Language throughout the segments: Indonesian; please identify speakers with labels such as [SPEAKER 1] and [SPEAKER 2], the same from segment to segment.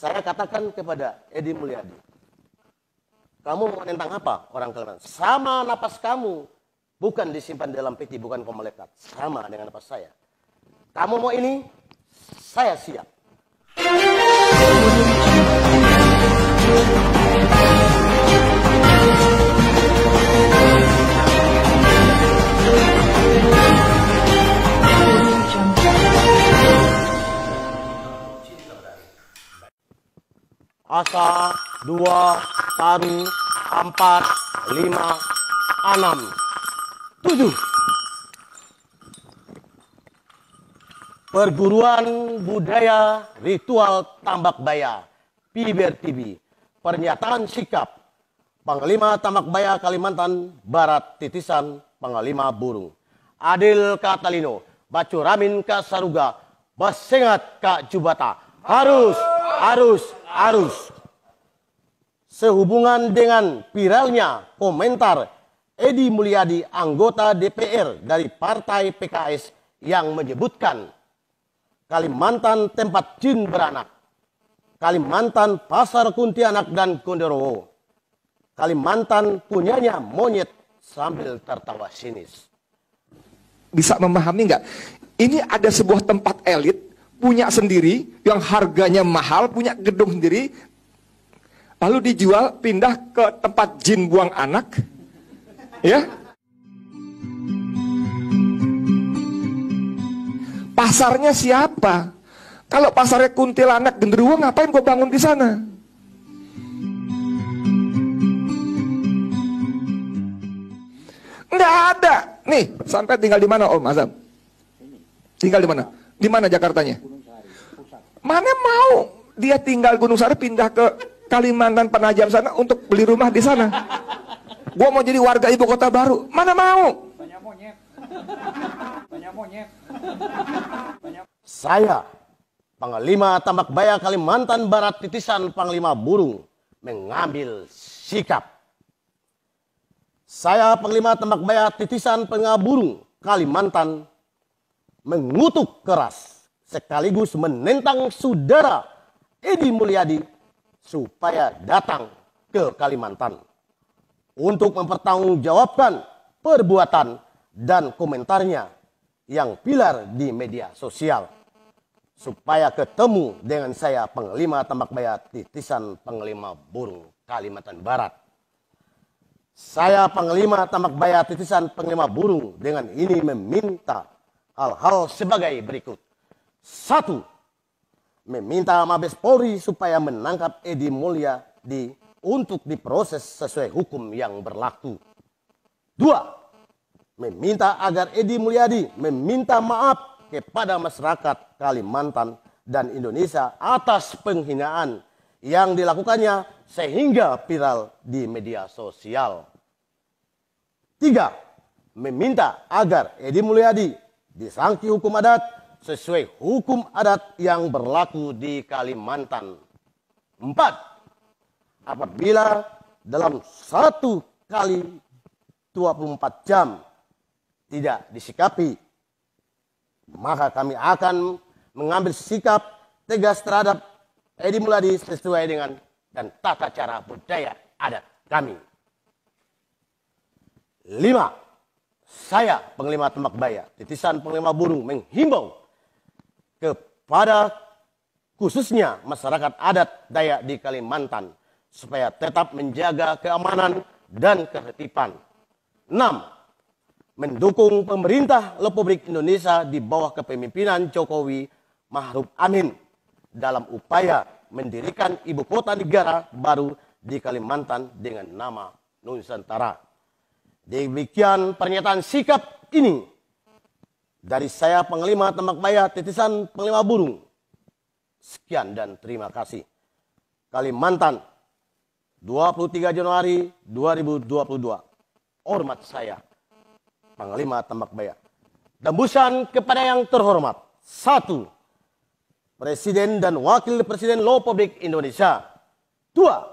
[SPEAKER 1] Saya katakan kepada Edi Mulyadi, kamu mau nentang apa orang Kalimantan? Sama napas kamu, bukan disimpan dalam peti, bukan kau melekat. Sama dengan napas saya. Kamu mau ini, saya siap. asa, dua, taru, empat, lima, enam, tujuh. Perguruan Budaya Ritual Tambak Baya, piber TV. Pernyataan Sikap, Panglima Tambak Baya Kalimantan Barat, Titisan Panglima Burung. Adil Katalino, Bacuramin Kasaruga, Basengat Kak Jubata. Harus, harus, arus. Sehubungan dengan viralnya komentar Edi Mulyadi anggota DPR dari Partai PKS yang menyebutkan Kalimantan tempat jin beranak, Kalimantan pasar Kuntianak dan kondorowo, Kalimantan punyanya monyet sambil tertawa sinis. Bisa memahami nggak? Ini ada sebuah tempat elit punya sendiri, yang harganya mahal, punya gedung sendiri, lalu dijual pindah ke tempat jin buang anak, ya? Pasarnya siapa? Kalau pasarnya kuntilanak genderuwo ngapain gue bangun di sana? Nggak ada. Nih, sampai tinggal di mana Om Azam? Tinggal di mana? Di mana Jakartanya? Mana mau dia tinggal Gunung Sari pindah ke Kalimantan Penajam sana untuk beli rumah di sana. Gua mau jadi warga ibu kota baru. Mana mau? Banyak monyet. Banyak monyet. Banyak... Saya, Panglima Tambak Baya Kalimantan Barat titisan Panglima Burung, mengambil sikap. Saya, Panglima Tambak Baya titisan pengaburung Kalimantan, mengutuk keras sekaligus menentang saudara Edi Mulyadi supaya datang ke Kalimantan untuk mempertanggungjawabkan perbuatan dan komentarnya yang pilar di media sosial supaya ketemu dengan saya penglima tambak bayat titisan penglima burung Kalimantan Barat. Saya penglima tambak bayat titisan penglima burung dengan ini meminta hal-hal sebagai berikut. Satu, meminta Mabes Polri supaya menangkap Edi Mulya di untuk diproses sesuai hukum yang berlaku. Dua, meminta agar Edi Mulyadi meminta maaf kepada masyarakat Kalimantan dan Indonesia atas penghinaan yang dilakukannya sehingga viral di media sosial. Tiga, meminta agar Edi Mulyadi disangki hukum adat sesuai hukum adat yang berlaku di Kalimantan. Empat, apabila dalam satu kali 24 jam tidak disikapi, maka kami akan mengambil sikap tegas terhadap Edi Muladi sesuai dengan dan tata cara budaya adat kami. Lima, saya penglima tembak baya, titisan penglima burung menghimbau kepada khususnya masyarakat adat Dayak di Kalimantan supaya tetap menjaga keamanan dan ketertiban. 6. Mendukung pemerintah Republik Indonesia di bawah kepemimpinan Jokowi Ma'ruf Amin dalam upaya mendirikan ibu kota negara baru di Kalimantan dengan nama Nusantara. Demikian pernyataan sikap ini dari saya penglima tembak bayar titisan penglima burung. Sekian dan terima kasih. Kalimantan, 23 Januari 2022. Hormat saya, Panglima tembak bayar Dembusan kepada yang terhormat. Satu, Presiden dan Wakil Presiden Public Indonesia. Dua,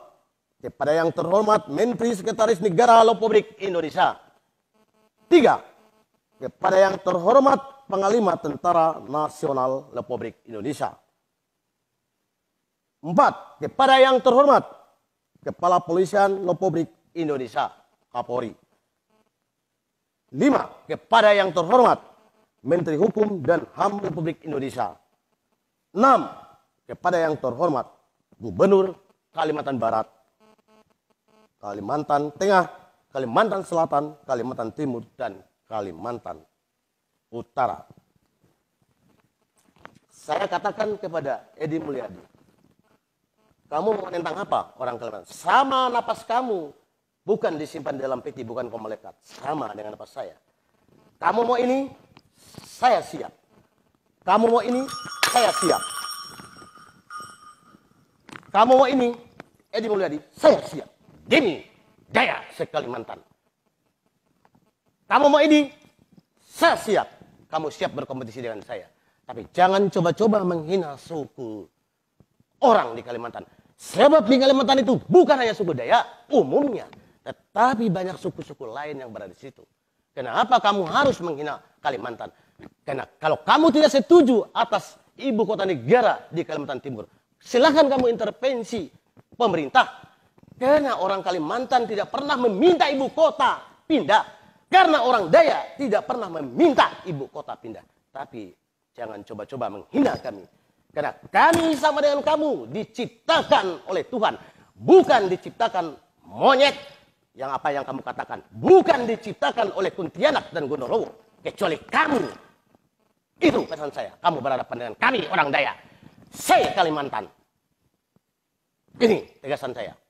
[SPEAKER 1] kepada yang terhormat Menteri Sekretaris Negara Public Indonesia. Tiga, kepada yang terhormat Panglima Tentara Nasional Republik Indonesia. Empat, kepada yang terhormat Kepala Polisian Republik Indonesia, Kapolri. Lima, kepada yang terhormat Menteri Hukum dan HAM Republik Indonesia. Enam, kepada yang terhormat Gubernur Kalimantan Barat, Kalimantan Tengah, Kalimantan Selatan, Kalimantan Timur, dan Kalimantan Utara. Saya katakan kepada Edi Mulyadi, kamu mau nentang apa orang Kalimantan? Sama napas kamu, bukan disimpan dalam peti, bukan kau melekat. Sama dengan napas saya. Kamu mau ini, saya siap. Kamu mau ini, saya siap. Kamu mau ini, Edi Mulyadi, saya siap. Demi daya sekalimantan. Kamu mau ini? Saya siap. Kamu siap berkompetisi dengan saya. Tapi jangan coba-coba menghina suku orang di Kalimantan. Sebab di Kalimantan itu bukan hanya suku Dayak umumnya. Tetapi banyak suku-suku lain yang berada di situ. Kenapa kamu harus menghina Kalimantan? Karena kalau kamu tidak setuju atas ibu kota negara di Kalimantan Timur, silahkan kamu intervensi pemerintah. Karena orang Kalimantan tidak pernah meminta ibu kota pindah. Karena orang Daya tidak pernah meminta ibu kota pindah. Tapi jangan coba-coba menghina kami. Karena kami sama dengan kamu diciptakan oleh Tuhan. Bukan diciptakan monyet yang apa yang kamu katakan. Bukan diciptakan oleh Kuntianak dan Gondorowo. Kecuali kamu. Itu pesan saya. Kamu berhadapan dengan kami orang Daya, Saya Kalimantan. Ini tegasan saya.